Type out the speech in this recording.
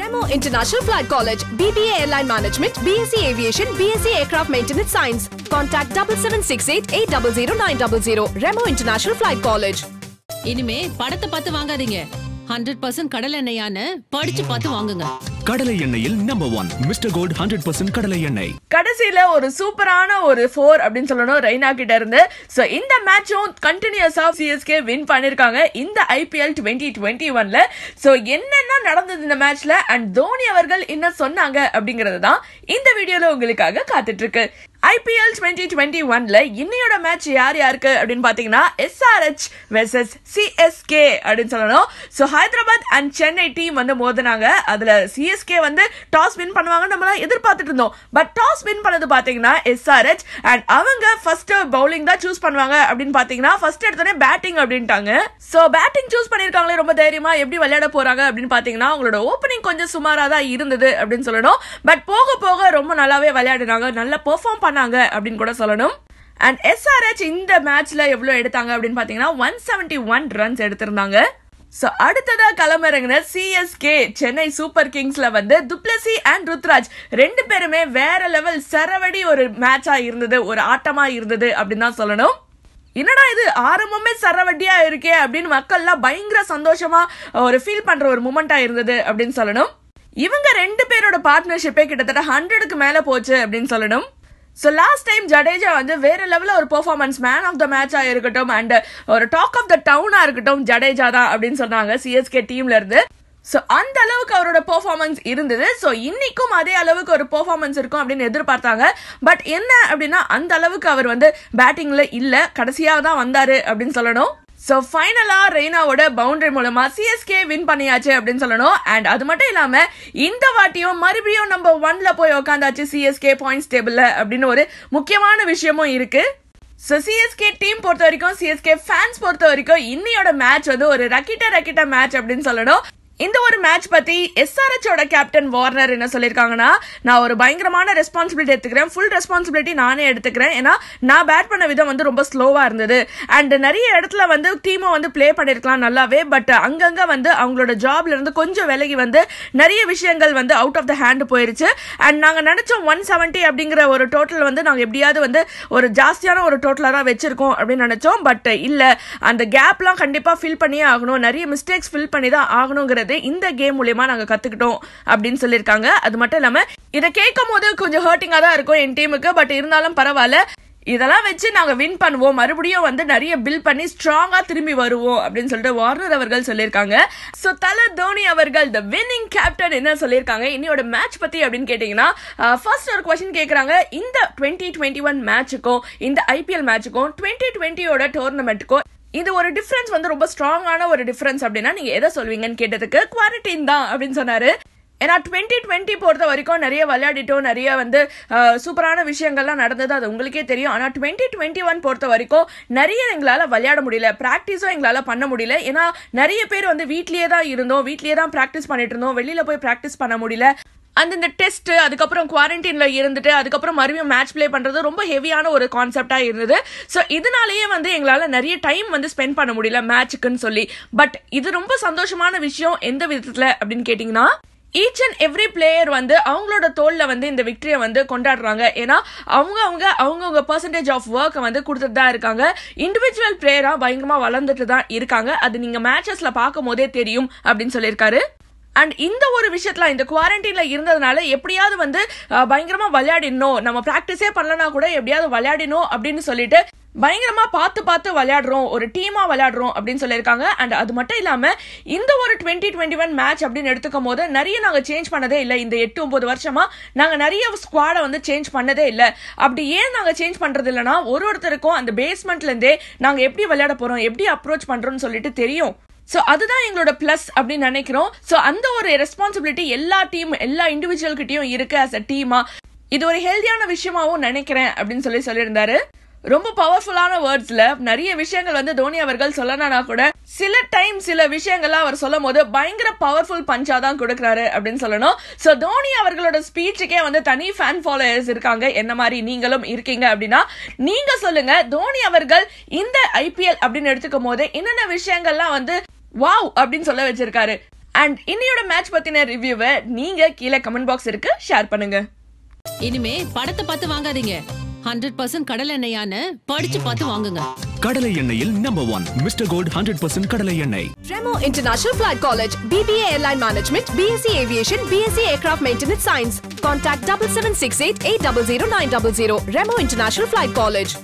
Remo International Flight College, BBA Airline Management, BSc Aviation, BSc Aircraft Maintenance Science. Contact 7768 Remo International Flight College. இனிமே படத்தை பார்த்து வாங்காதீங்க hundred percent கடலை எண்ணெயான படிச்சு பார்த்து வாங்குங்க கடலை எண்ணெயில் number one Mr Gold hundred percent கடலை எண்ணெய் கடைசியில் ஒரு சூப்பரான ஒரு ஃபோர் அப்படின்னு சொல்லணும் ரெய்னா கிட்ட இருந்து ஸோ இந்த மேட்சும் கண்டினியூஸாக சிஎஸ்கே வின் பண்ணியிருக்காங்க இந்த ஐபிஎல் டுவெண்ட்டி டுவெண்ட்டி ஒன்ல ஸோ என்னென்ன நடந்தது இந்த மேட்ச்ல அண்ட் தோனி அவர்கள் என்ன சொன்னாங்க அப்படிங்கிறது தான் இந்த வீடியோவில் உங்களுக்காக காத்துட்டு இருக்கு ஐபிஎல் டுவெண்ட்டி டுவெண்ட்டி ஒன்ல இன்னையோட மேட்ச் யார் யாருக்கு அப்படின்னு பார்த்தீங்கன்னா எஸ்ஆர்ஹெச் வெர்சஸ் சிஎஸ்கே அப்படின்னு சொல்லணும் so Hyderabad and Chennai team வந்து மோதினாங்க அதில் சிஎஸ்கே வந்து டாஸ் வின் பண்ணுவாங்க நம்மளாம் எதிர்பார்த்துட்டு இருந்தோம் பட் டாஸ் ஸ்பின் பண்ணது பார்த்தீங்கன்னா எஸ்ஆர்ஹெச் அண்ட் அவங்க ஃபர்ஸ்ட் பவுலிங் தான் சூஸ் பண்ணுவாங்க அப்படின்னு பார்த்தீங்கன்னா ஃபர்ஸ்ட் எடுத்தோடனே பேட்டிங் அப்படின்ட்டாங்க ஸோ பேட்டிங் சூஸ் பண்ணியிருக்காங்களே ரொம்ப தைரியமா எப்படி விளையாட போறாங்க அப்படின்னு பார்த்தீங்கன்னா அவங்களோட ஓப்பனிங் கொஞ்சம் சுமாராக தான் இருந்தது அப்படின்னு சொல்லணும் பட் போக போக ரொம்ப நல்லாவே விளையாடினாங்க நல்லா பெர்ஃபார்ம் பண்ணாங்க அப்படின்னு கூட சொல்லணும் அண்ட் எஸ்ஆர்ஹெச் இந்த மேட்ச்ல எவ்வளோ எடுத்தாங்க அப்படின்னு பார்த்தீங்கன்னா ஒன் செவன்ட்டி ஒன் ரன்ஸ் எடுத்திருந்தாங்க ஸோ அடுத்ததாக களமிறங்கின சிஎஸ்கே சென்னை சூப்பர் கிங்ஸில் வந்து துப்ளசி அண்ட் ருத்ராஜ் ரெண்டு பேருமே வேற லெவல் சரவடி ஒரு மேட்சாக இருந்தது ஒரு ஆட்டமாக இருந்தது அப்படின்னு தான் சொல்லணும் என்னடா இது ஆரம்பமே சரவட்டியா இருக்கே அப்படின்னு மக்கள்லாம் பயங்கர சந்தோஷமாக ஒரு ஃபீல் பண்ணுற ஒரு மூமெண்ட்டாக இருந்தது அப்படின்னு சொல்லணும் இவங்க ரெண்டு பேரோட பார்ட்னர்ஷிப்பே கிட்டத்தட்ட ஹண்ட்ரடுக்கு மேலே போச்சு அப்படின்னு சொல்லணும் ஸோ லாஸ்ட் டைம் ஜடேஜா வந்து வேற லெவலில் ஒரு பெர்ஃபார்மன்ஸ் மேன் ஆஃப் த மேட்சா இருக்கட்டும் அண்ட் ஒரு டாக் ஆஃப் த டவுனாக இருக்கட்டும் ஜடேஜா தான் அப்படின்னு சொன்னாங்க சிஎஸ்கே டீம்ல இருந்து ஸோ அந்த அளவுக்கு அவரோட பெர்ஃபார்மன்ஸ் இருந்தது ஸோ இன்னைக்கும் அதே அளவுக்கு ஒரு பெர்ஃபார்மன்ஸ் இருக்கும் அப்படின்னு எதிர்பார்த்தாங்க பட் என்ன அப்படின்னா அந்த அளவுக்கு அவர் வந்து பேட்டிங்கில் இல்லை கடைசியாக தான் வந்தார் அப்படின்னு சொல்லணும் ஸோ ஃபைனலாக ரெய்னாவோட பவுண்டரி மூலமாக சிஎஸ்கே வின் பண்ணியாச்சு அப்படின்னு சொல்லணும் அண்ட் அது மட்டும் இல்லாமல் இந்த வாட்டியும் மறுபடியும் நம்ம ஒன்ல போய் உக்காந்தாச்சு சிஎஸ்கே பாயிண்ட்ஸ் டேபிளில் அப்படின்னு ஒரு முக்கியமான விஷயமும் இருக்குது ஸோ சிஎஸ்கே டீம் பொறுத்த வரைக்கும் சிஎஸ்கே ஃபேன்ஸ் பொறுத்த வரைக்கும் இன்னையோட மேட்ச் வந்து ஒரு ரக்கிட்ட ரக்கிட்ட மேட்ச் அப்படின்னு சொல்லணும் இந்த ஒரு மேட்ச் பத்தி எஸ்ஆர்எச்சோட கேப்டன் வார்னர் என்ன சொல்லியிருக்காங்கன்னா நான் ஒரு பயங்கரமான ரெஸ்பான்சிபிலிட்டி எடுத்துக்கிறேன் ஃபுல் ரெஸ்பான்சிபிலிட்டி நானே எடுத்துக்கிறேன் ஏன்னா நான் பேட் பண்ண விதம் வந்து ரொம்ப ஸ்லோவா இருந்தது அண்ட் நிறைய இடத்துல வந்து டீமை வந்து பிளே பண்ணிருக்கலாம் நல்லாவே பட் அங்கங்க வந்து அவங்களோட ஜாப்ல இருந்து கொஞ்சம் விலகி வந்து நிறைய விஷயங்கள் வந்து அவுட் ஆஃப் த ஹேண்ட் போயிருச்சு அண்ட் நாங்க நினைச்சோம் ஒன் செவன்ட்டி அப்படிங்கிற ஒரு டோட்டல் வந்து நாங்க எப்படியாவது வந்து ஒரு ஜாஸ்தியான ஒரு டோட்டலா தான் வச்சிருக்கோம் அப்படின்னு நினைச்சோம் பட் இல்ல அந்த கேப்லாம் கண்டிப்பா ஃபில் பண்ணியே ஆகணும் நிறைய மிஸ்டேக்ஸ் ஃபில் பண்ணி தான் ஆகணுங்கிறது அப்படிங்கிறது இந்த கேம் மூலயமா நாங்கள் கற்றுக்கிட்டோம் அப்படின்னு சொல்லியிருக்காங்க அது மட்டும் இல்லாமல் இதை கேட்கும் போது கொஞ்சம் ஹர்ட்டிங்காக தான் இருக்கும் என் டீமுக்கு பட் இருந்தாலும் பரவாயில்ல இதெல்லாம் வச்சு நாங்கள் வின் பண்ணுவோம் மறுபடியும் வந்து நிறைய பில் பண்ணி ஸ்ட்ராங்காக திரும்பி வருவோம் அப்படின்னு சொல்லிட்டு வார்னர் அவர்கள் சொல்லியிருக்காங்க ஸோ தல தோனி அவர்கள் த வின்னிங் கேப்டன் என்ன சொல்லியிருக்காங்க இன்னையோட மேட்ச் பற்றி அப்படின்னு கேட்டிங்கன்னா ஃபர்ஸ்ட் ஒரு கொஸ்டின் கேட்குறாங்க இந்த டுவெண்ட்டி டுவெண்ட்டி ஒன் மேட்ச்சுக்கும் இந்த ஐபிஎல் மேட்ச்சுக்கும் டுவெண்ட்டி டுவெண்ட்டியோட டோர்னமெண்ட்டுக்கும் இது ஒரு டிஃப்ரென்ஸ் வந்து ரொம்ப ஸ்ட்ராங்கான ஒரு டிஃப்ரென்ஸ் அப்படின்னா நீங்கள் எதை சொல்வீங்கன்னு கேட்டதுக்கு குவாரண்டைன் தான் அப்படின்னு சொன்னார் ஏன்னா டுவெண்ட்டி டுவெண்ட்டி பொறுத்த வரைக்கும் நிறைய விளையாடிட்டோம் நிறைய வந்து சூப்பரான விஷயங்கள்லாம் நடந்தது அது உங்களுக்கே தெரியும் ஆனால் டுவெண்ட்டி டுவெண்ட்டி ஒன் பொறுத்த வரைக்கும் நிறைய எங்களால் விளையாட முடியல ப்ராக்டிஸும் எங்களால் பண்ண முடியல ஏன்னா நிறைய பேர் வந்து வீட்லேயே தான் இருந்தோம் வீட்லேயே தான் ப்ராக்டிஸ் பண்ணிட்டு இருந்தோம் வெளியில் போய் ப்ராக்டிஸ் பண்ண முடியல அந்த இந்த டெஸ்ட் அதுக்கப்புறம் குவாரண்டைனில் இருந்துட்டு அதுக்கப்புறம் மறுபடியும் மேட்ச் பிளே பண்ணுறது ரொம்ப ஹெவியான ஒரு கான்செப்டாக இருந்தது ஸோ இதனாலேயே வந்து எங்களால் நிறைய டைம் வந்து ஸ்பெண்ட் பண்ண முடியல மேட்சுக்குன்னு சொல்லி பட் இது ரொம்ப சந்தோஷமான விஷயம் எந்த விதத்தில் அப்படின்னு கேட்டிங்கன்னா ஈச் அண்ட் எவ்ரி பிளேயர் வந்து அவங்களோட தோலில் வந்து இந்த விக்டரியை வந்து கொண்டாடுறாங்க ஏன்னா அவங்க அவங்க அவங்கவுங்க பர்சன்டேஜ் ஆஃப் ஒர்க்கை வந்து கொடுத்துட்டு தான் இருக்காங்க இண்டிவிஜுவல் பிளேயராக பயங்கரமாக வளர்ந்துட்டு தான் இருக்காங்க அது நீங்கள் மேட்சஸில் பார்க்கும் போதே தெரியும் அப்படின்னு சொல்லியிருக்காரு அண்ட் இந்த ஒரு விஷயத்தில் இந்த குவாரண்டைனில் இருந்ததுனால எப்படியாவது வந்து பயங்கரமாக விளையாடிடணும் நம்ம ப்ராக்டிஸே பண்ணலனா கூட எப்படியாவது விளையாடினோ அப்படின்னு சொல்லிட்டு பயங்கரமாக பார்த்து பார்த்து விளையாடுறோம் ஒரு டீமாக விளையாடுறோம் அப்படின்னு சொல்லியிருக்காங்க அண்ட் அது மட்டும் இல்லாமல் இந்த ஒரு டுவெண்ட்டி டுவெண்ட்டி ஒன் மேட்ச் அப்படின்னு எடுத்துக்கும் போது நிறைய நாங்கள் சேஞ்ச் பண்ணதே இல்லை இந்த எட்டு ஒம்பது வருஷமாக நாங்கள் நிறைய ஸ்குவாடை வந்து சேஞ்ச் பண்ணதே இல்லை அப்படி ஏன் நாங்கள் சேஞ்ச் பண்ணுறது இல்லைனா ஒரு ஒருத்தருக்கும் அந்த பேஸ்மெண்ட்லேருந்தே நாங்கள் எப்படி விளையாட போகிறோம் எப்படி அப்ரோச் பண்ணுறோம்னு சொல்லிட்டு தெரியும் ஸோ அதுதான் எங்களோட ப்ளஸ் அப்படின்னு நினைக்கிறோம் ஸோ அந்த ஒரு ரெஸ்பான்சிபிலிட்டி எல்லா டீம் எல்லா இண்டிவிஜுவல்கிட்டையும் இருக்கு அஸ் அ டீமா இது ஒரு ஹெல்தியான விஷயமாவும் நினைக்கிறேன் அப்படின்னு சொல்லி சொல்லியிருந்தாரு ரொம்ப பவர்ஃபுல்லான வேர்ட்ஸ்ல நிறைய விஷயங்கள் வந்து தோனி அவர்கள் சொல்லணும்னா கூட சில டைம் சில விஷயங்கள்லாம் அவர் சொல்லும் போது பயங்கர பவர்ஃபுல் பஞ்சா தான் கொடுக்குறாரு அப்படின்னு சொல்லணும் ஸோ தோனி அவர்களோட ஸ்பீச்சுக்கே வந்து தனி ஃபேன் ஃபாலோயர்ஸ் இருக்காங்க என்ன மாதிரி நீங்களும் இருக்கீங்க அப்படின்னா நீங்க சொல்லுங்க தோனி அவர்கள் இந்த ஐபிஎல் அப்படின்னு எடுத்துக்கும் போது என்னென்ன விஷயங்கள்லாம் வந்து வாவ் அப்படின்னு சொல்ல வச்சிருக்காரு அண்ட் இன்னையோட மேட்ச் பத்தின ரிவ்யூவை நீங்க கீழே கமெண்ட் பாக்ஸ் இருக்கு ஷேர் பண்ணுங்க இனிமே படத்தை பார்த்து வாங்காதீங்க ஹண்ட்ரட் பர்சன்ட் கடலை எண்ணெயான படிச்சு பார்த்து வாங்குங்க கடலை எண்ணெயில் number one Mr Gold hundred percent கடலை எண்ணெய் Remo international flight college BBA airline management BSc aviation BSc aircraft maintenance science contact double seven six eight eight double zero nine double zero Remo international flight college